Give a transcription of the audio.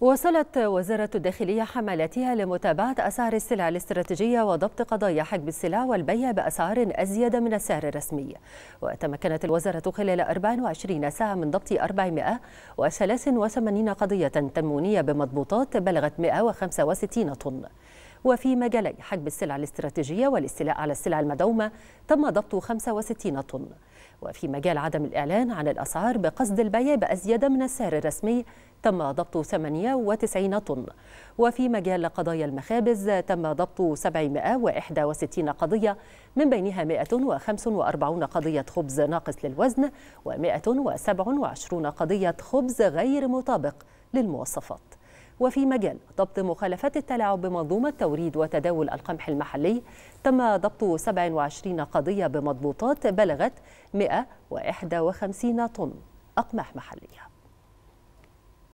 وصلت وزارة الداخلية حملاتها لمتابعة أسعار السلع الاستراتيجية وضبط قضايا حجب السلع والبيع بأسعار أزيد من السعر الرسمي وتمكنت الوزارة خلال 24 ساعة من ضبط 483 قضية تمونية بمضبوطات بلغت 165 طن وفي مجالي حجب السلع الاستراتيجية والاستيلاء على السلع المدعومة تم ضبط 65 طن وفي مجال عدم الإعلان عن الأسعار بقصد البيع بأزيد من السعر الرسمي تم ضبط 98 طن وفي مجال قضايا المخابز تم ضبط 761 قضية من بينها 145 قضية خبز ناقص للوزن و127 قضية خبز غير مطابق للمواصفات وفي مجال ضبط مخالفات التلاعب بمنظومة توريد وتداول القمح المحلي تم ضبط 27 قضية بمضبوطات بلغت 151 طن أقماح محلية